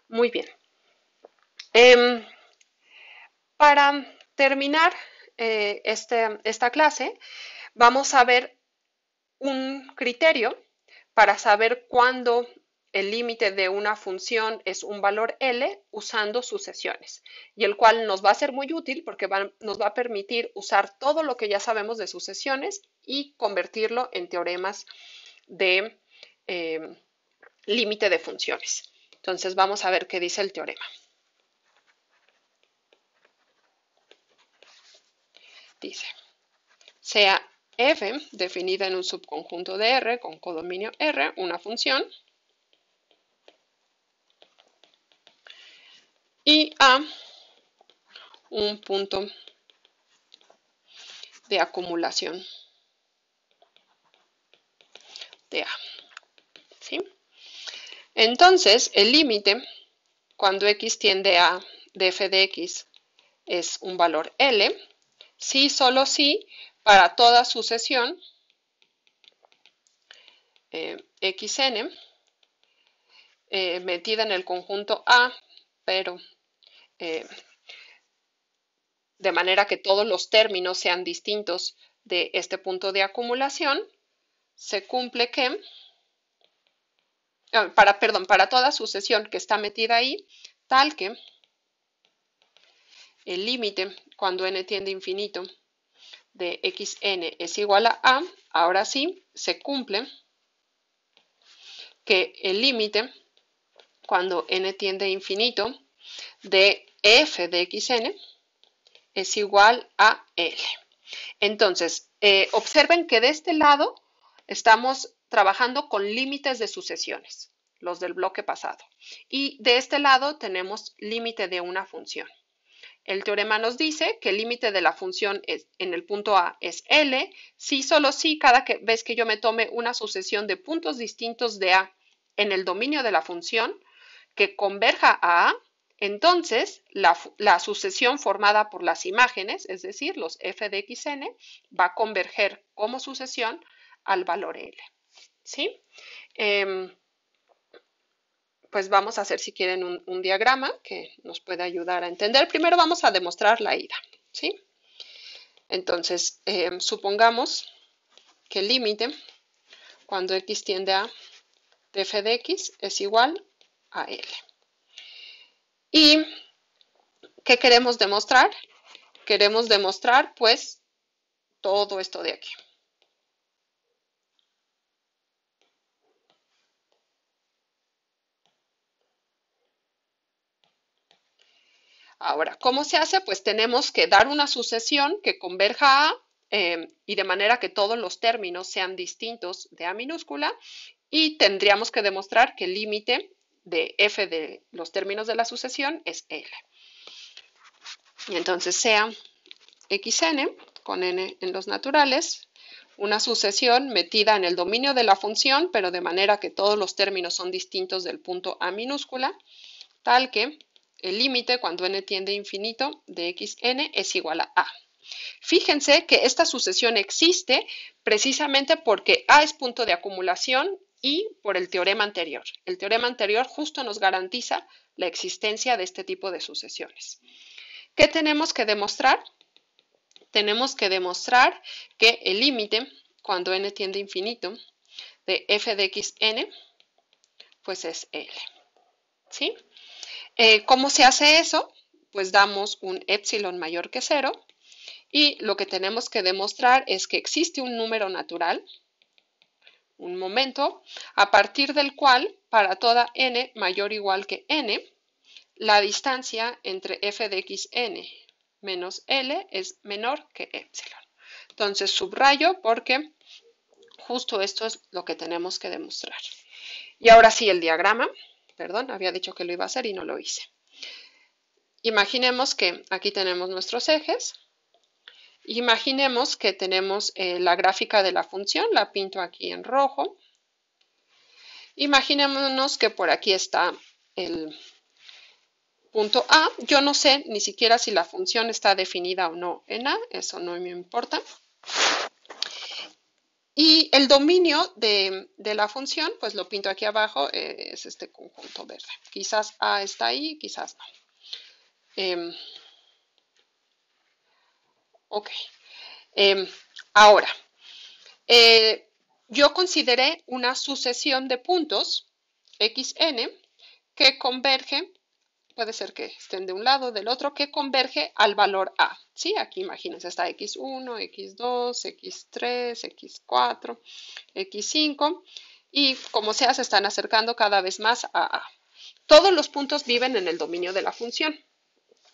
Muy bien. Em, para terminar eh, este, esta clase, vamos a ver un criterio para saber cuándo el límite de una función es un valor L usando sucesiones, y el cual nos va a ser muy útil porque nos va a permitir usar todo lo que ya sabemos de sucesiones y convertirlo en teoremas de em, límite de funciones. Entonces vamos a ver qué dice el teorema. Dice, sea f definida en un subconjunto de R con codominio R, una función, y a un punto de acumulación de A. ¿sí? Entonces, el límite cuando x tiende a de f de x es un valor L, sí, solo si, para toda sucesión eh, xn eh, metida en el conjunto A pero eh, de manera que todos los términos sean distintos de este punto de acumulación, se cumple que, ah, para, perdón, para toda sucesión que está metida ahí, tal que el límite cuando n tiende a infinito de xn es igual a a, ahora sí se cumple que el límite cuando n tiende a infinito, de f de xn es igual a L. Entonces, eh, observen que de este lado estamos trabajando con límites de sucesiones, los del bloque pasado. Y de este lado tenemos límite de una función. El teorema nos dice que el límite de la función en el punto A es L, si solo si cada vez que yo me tome una sucesión de puntos distintos de A en el dominio de la función, que converja a A, entonces, la, sucesión formada por las imágenes, es decir, los f de xn, va a converger como sucesión al valor L. ¿sí? Em, pues vamos a hacer, si quieren, un, diagrama que nos puede ayudar a entender. Primero vamos a demostrar la ida. ¿sí? Entonces, em, supongamos que el límite, cuando x tiende a f de x, es igual a L. ¿Y qué queremos demostrar? Queremos demostrar pues todo esto de aquí. Ahora, ¿cómo se hace? Pues tenemos que dar una sucesión que converja a em, y de manera que todos los términos sean distintos de a minúscula y tendríamos que demostrar que el límite de F de los términos de la sucesión es L. Y entonces sea xn con n en los naturales, una sucesión metida en el dominio de la función, pero de manera que todos los términos son distintos del punto a minúscula, tal que el límite cuando n tiende a infinito de xn es igual a a. Fíjense que esta sucesión existe precisamente porque a es punto de acumulación y por el teorema anterior. El teorema anterior justo nos garantiza la existencia de este tipo de sucesiones. ¿Qué tenemos que demostrar? Tenemos que demostrar que el límite, cuando n tiende a infinito, de f de xn, pues es L. ¿Sí? Eh, ¿Cómo se hace eso? Pues damos un epsilon mayor que cero y lo que tenemos que demostrar es que existe un número natural un momento, a partir del cual, para toda n mayor o igual que n, la distancia entre f de n menos L es menor que epsilon. Entonces subrayo porque justo esto es lo que tenemos que demostrar. Y ahora sí el diagrama, perdón, había dicho que lo iba a hacer y no lo hice. Imaginemos que aquí tenemos nuestros ejes, Imaginemos que tenemos eh, la gráfica de la función, la pinto aquí en rojo. Imaginémonos que por aquí está el punto A. Yo no sé ni siquiera si la función está definida o no en A, eso no me importa. Y el dominio de, la función, pues lo pinto aquí abajo, eh, es este conjunto verde. Quizás A está ahí, quizás no. Em, Ok. Em, ahora, eh, yo consideré una sucesión de puntos xn que converge, puede ser que estén de un lado, del otro, que converge al valor a. ¿sí? Aquí imagínense, está x1, x2, x3, x4, x5, y como sea, se están acercando cada vez más a a. Todos los puntos viven en el dominio de la función.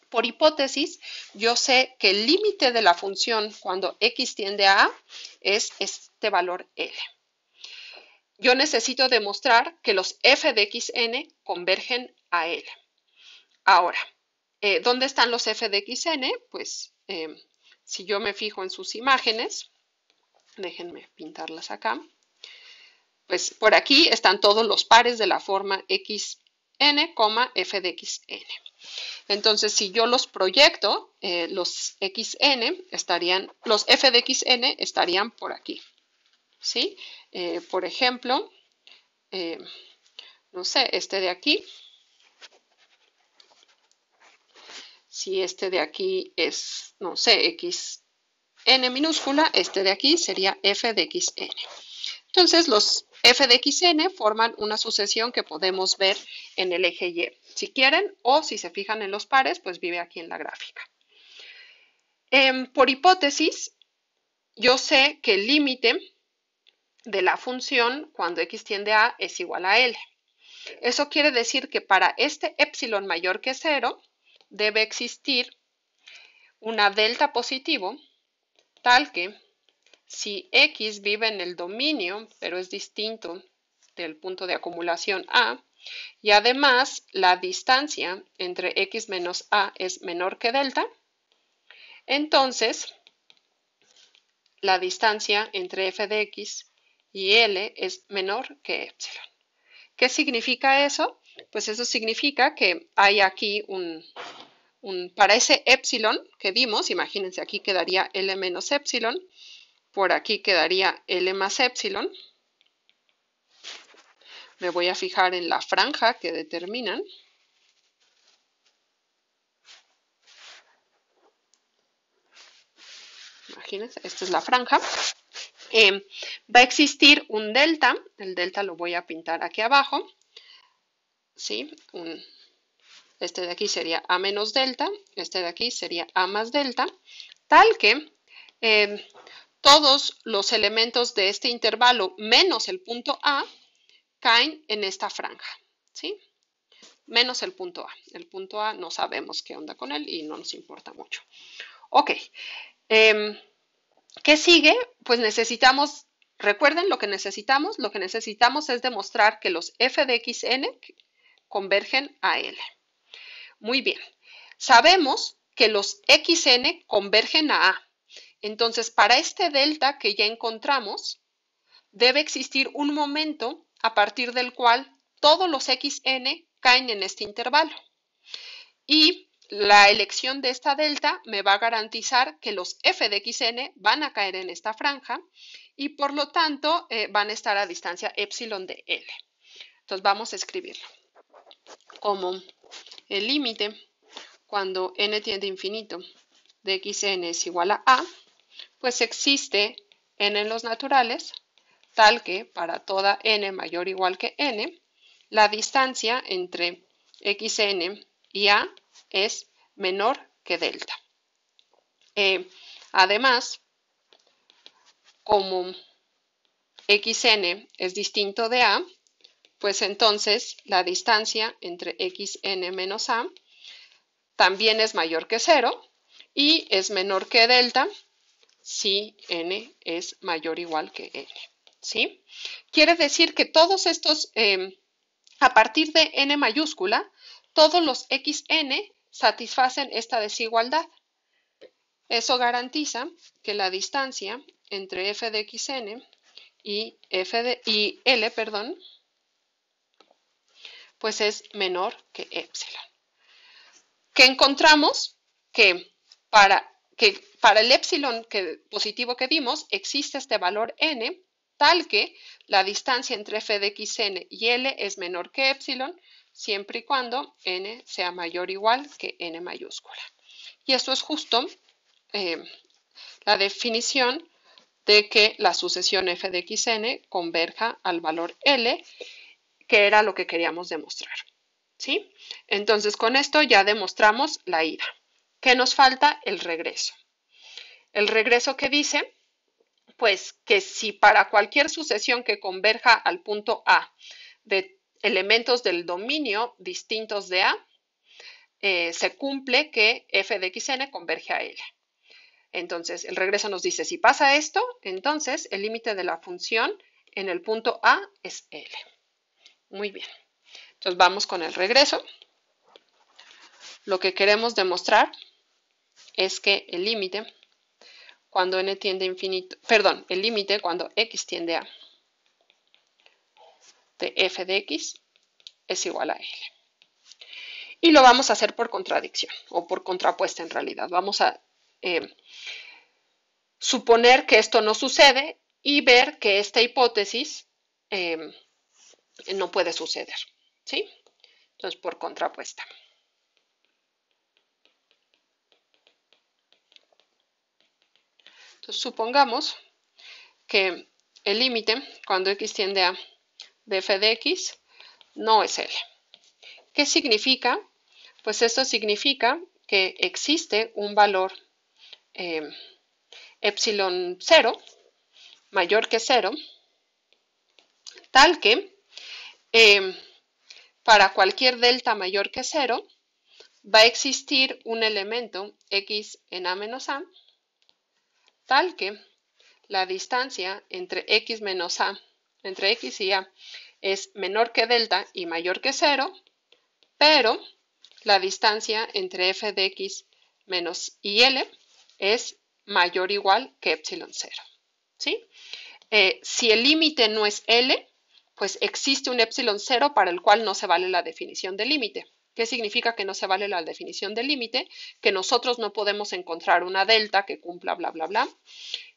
Por hipótesis, yo sé que el límite de la función cuando x tiende a a es este valor L. Yo necesito demostrar que los f de xn convergen a L. Ahora, eh, ¿dónde están los f de xn? Pues em, si yo me fijo en sus imágenes, déjenme pintarlas acá, pues por aquí están todos los pares de la forma xn, f de xn. Entonces, si yo los proyecto, eh, los xn estarían, los f de xn estarían por aquí. Eh, por ejemplo, eh, no sé, este de aquí. Si este de aquí es, no sé, xn minúscula, este de aquí sería f de xn. Entonces, los f de xn forman una sucesión que podemos ver en el eje y si quieren, o si se fijan en los pares, pues vive aquí en la gráfica. Em, por hipótesis, yo sé que el límite de la función cuando x tiende a es igual a L. Eso quiere decir que para este epsilon mayor que cero debe existir una delta positivo tal que si x vive en el dominio, pero es distinto del punto de acumulación A, y además, la distancia entre x menos a es menor que delta. Entonces, la distancia entre f de x y L es menor que epsilon. ¿Qué significa eso? Pues eso significa que hay aquí un, para ese epsilon que vimos, imagínense, aquí quedaría L menos epsilon, por aquí quedaría L más epsilon, me voy a fijar en la franja que determinan. Imagínense, esta es la franja. Em, va a existir un delta, el delta lo voy a pintar aquí abajo, ¿sí? este de aquí sería A menos delta, este de aquí sería A más delta, tal que em, todos los elementos de este intervalo menos el punto A caen en esta franja, ¿sí? Menos el punto A. El punto A no sabemos qué onda con él y no nos importa mucho. Ok, em, ¿qué sigue? Pues necesitamos, recuerden lo que necesitamos, lo que necesitamos es demostrar que los f de xn convergen a L. Muy bien, sabemos que los xn convergen a A. Entonces, para este delta que ya encontramos, debe existir un momento a partir del cual todos los xn caen en este intervalo. Y la elección de esta delta me va a garantizar que los f de xn van a caer en esta franja y por lo tanto eh, van a estar a distancia epsilon de L. Entonces vamos a escribirlo como el límite cuando n tiende a infinito de xn es igual a a, pues existe n en los naturales tal que para toda n mayor o igual que n, la distancia entre xn y a es menor que delta. Eh, además, como xn es distinto de a, pues entonces la distancia entre xn menos a también es mayor que 0 y es menor que delta si n es mayor o igual que n. ¿sí? Quiere decir que todos estos, em, a partir de n mayúscula, todos los xn satisfacen esta desigualdad. Eso garantiza que la distancia entre f de xn y, f de, l, perdón, pues es menor que epsilon. ¿Qué encontramos? Que para, el epsilon positivo que dimos existe este valor n tal que la distancia entre f de n y l es menor que epsilon, siempre y cuando n sea mayor o igual que n mayúscula. Y esto es justo em, la definición de que la sucesión f de n converja al valor l, que era lo que queríamos demostrar. ¿sí? Entonces, con esto ya demostramos la ida. ¿Qué nos falta? El regreso. El regreso que dice pues que si para cualquier sucesión que converja al punto A de elementos del dominio distintos de A, eh, se cumple que f de xn converge a L. Entonces, el regreso nos dice, si pasa esto, entonces el límite de la función en el punto A es L. Muy bien. Entonces, vamos con el regreso. Lo que queremos demostrar es que el límite cuando n tiende a infinito, perdón, el límite cuando x tiende a de f de x es igual a L. Y lo vamos a hacer por contradicción o por contrapuesta en realidad. Vamos a eh, suponer que esto no sucede y ver que esta hipótesis eh, no puede suceder. ¿sí? Entonces, por contrapuesta. supongamos que el límite cuando x tiende a de f de x no es L. ¿Qué significa? Pues esto significa que existe un valor eh, epsilon 0 mayor que 0, tal que em, para cualquier delta mayor que 0 va a existir un elemento x en A menos A tal que la distancia entre x menos a, entre x y a, es menor que delta y mayor que cero, pero la distancia entre f de x menos y l es mayor o igual que epsilon 0. ¿sí? Eh, si el límite no es L, pues existe un epsilon cero para el cual no se vale la definición de límite. ¿Qué significa que no se vale la definición del límite? Que nosotros no podemos encontrar una delta que cumpla bla, bla, bla.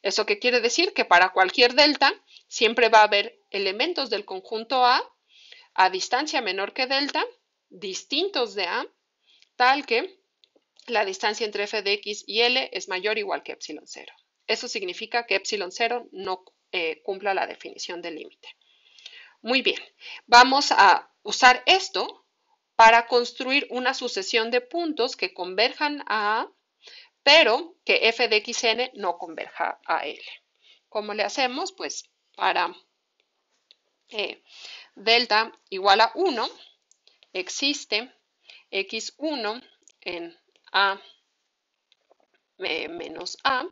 ¿Eso qué quiere decir? Que para cualquier delta siempre va a haber elementos del conjunto A a distancia menor que delta, distintos de A, tal que la distancia entre f de x y L es mayor o igual que epsilon 0. Eso significa que epsilon 0 no eh, cumpla la definición del límite. Muy bien, vamos a usar esto para construir una sucesión de puntos que converjan a A, pero que f de xn no converja a L. ¿Cómo le hacemos? Pues para eh, delta igual a 1, existe x1 en A eh, menos A,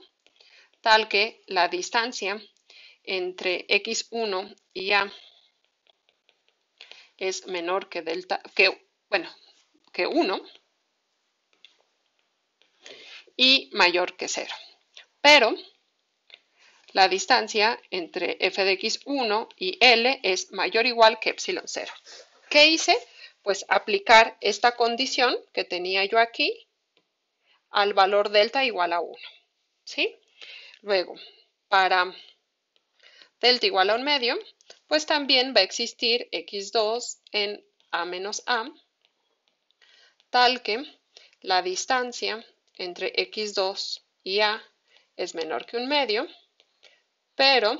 tal que la distancia entre x1 y A es menor que delta, bueno, que 1 y mayor que 0. Pero la distancia entre f de x1 y L es mayor o igual que epsilon 0. ¿Qué hice? Pues aplicar esta condición que tenía yo aquí al valor delta igual a 1. ¿Sí? Luego, para delta igual a un medio, pues también va a existir x2 en a menos a tal que la distancia entre x2 y a es menor que un medio, pero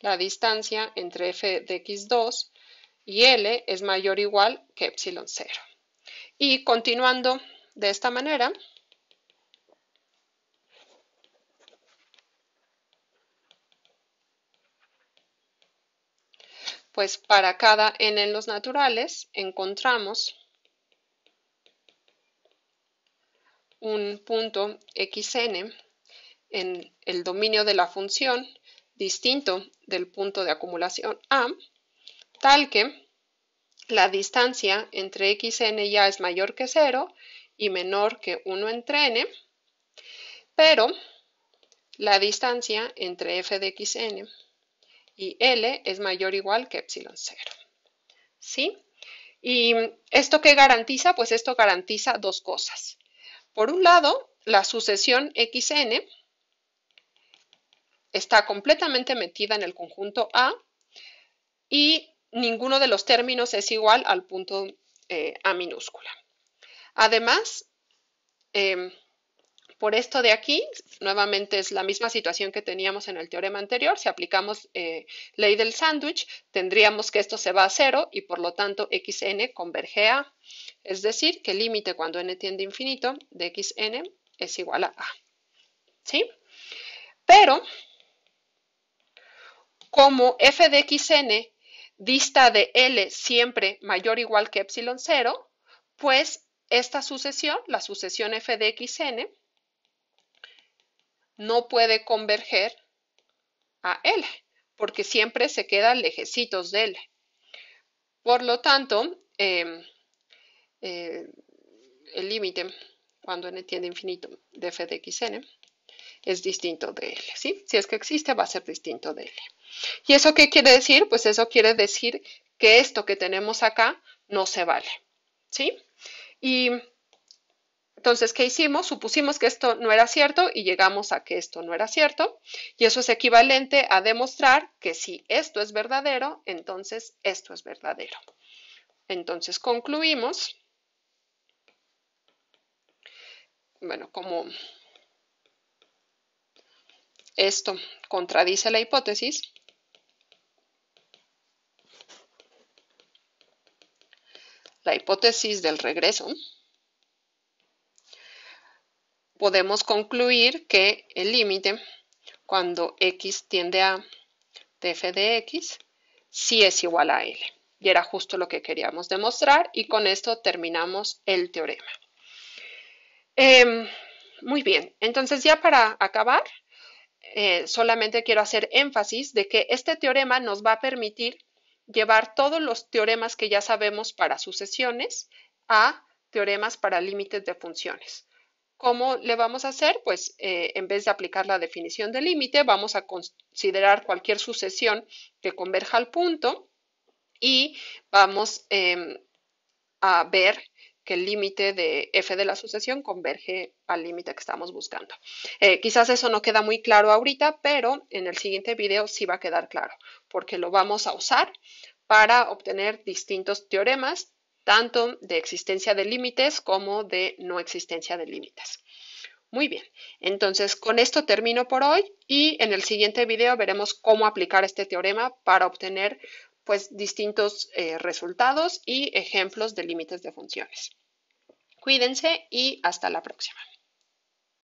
la distancia entre f de x2 y L es mayor o igual que epsilon 0. Y continuando de esta manera, pues para cada n en los naturales encontramos un punto xn en el dominio de la función distinto del punto de acumulación A, tal que la distancia entre xn ya es mayor que 0 y menor que 1 entre n, pero la distancia entre f de xn y L es mayor o igual que epsilon 0. ¿Sí? ¿Y esto qué garantiza? Pues esto garantiza dos cosas. Por un lado, la sucesión XN está completamente metida en el conjunto A y ninguno de los términos es igual al punto eh, A minúscula. Además, em, por esto de aquí, nuevamente es la misma situación que teníamos en el teorema anterior, si aplicamos eh, ley del sándwich, tendríamos que esto se va a cero y por lo tanto xn converge a, es decir, que el límite cuando n tiende a infinito de xn es igual a a. ¿Sí? Pero, como f de xn dista de L siempre mayor o igual que epsilon 0, pues esta sucesión, la sucesión f de xn, no puede converger a L, porque siempre se quedan lejecitos de L. Por lo tanto, em, eh, el límite cuando n tiende a infinito de f de xn es distinto de L, ¿sí? Si es que existe, va a ser distinto de L. ¿Y eso qué quiere decir? Pues eso quiere decir que esto que tenemos acá no se vale, ¿sí? Y entonces, ¿qué hicimos? Supusimos que esto no era cierto y llegamos a que esto no era cierto. Y eso es equivalente a demostrar que si esto es verdadero, entonces esto es verdadero. Entonces, concluimos. Bueno, como esto contradice la hipótesis, la hipótesis del regreso, podemos concluir que el límite cuando x tiende a f de x sí es igual a L. Y era justo lo que queríamos demostrar y con esto terminamos el teorema. Em, muy bien, entonces ya para acabar, eh, solamente quiero hacer énfasis de que este teorema nos va a permitir llevar todos los teoremas que ya sabemos para sucesiones a teoremas para límites de funciones. ¿Cómo le vamos a hacer? Pues eh, en vez de aplicar la definición de límite, vamos a considerar cualquier sucesión que converja al punto y vamos em, a ver que el límite de f de la sucesión converge al límite que estamos buscando. Eh, quizás eso no queda muy claro ahorita, pero en el siguiente video sí va a quedar claro, porque lo vamos a usar para obtener distintos teoremas tanto de existencia de límites como de no existencia de límites. Muy bien, entonces con esto termino por hoy y en el siguiente video veremos cómo aplicar este teorema para obtener pues distintos eh, resultados y ejemplos de límites de funciones. Cuídense y hasta la próxima.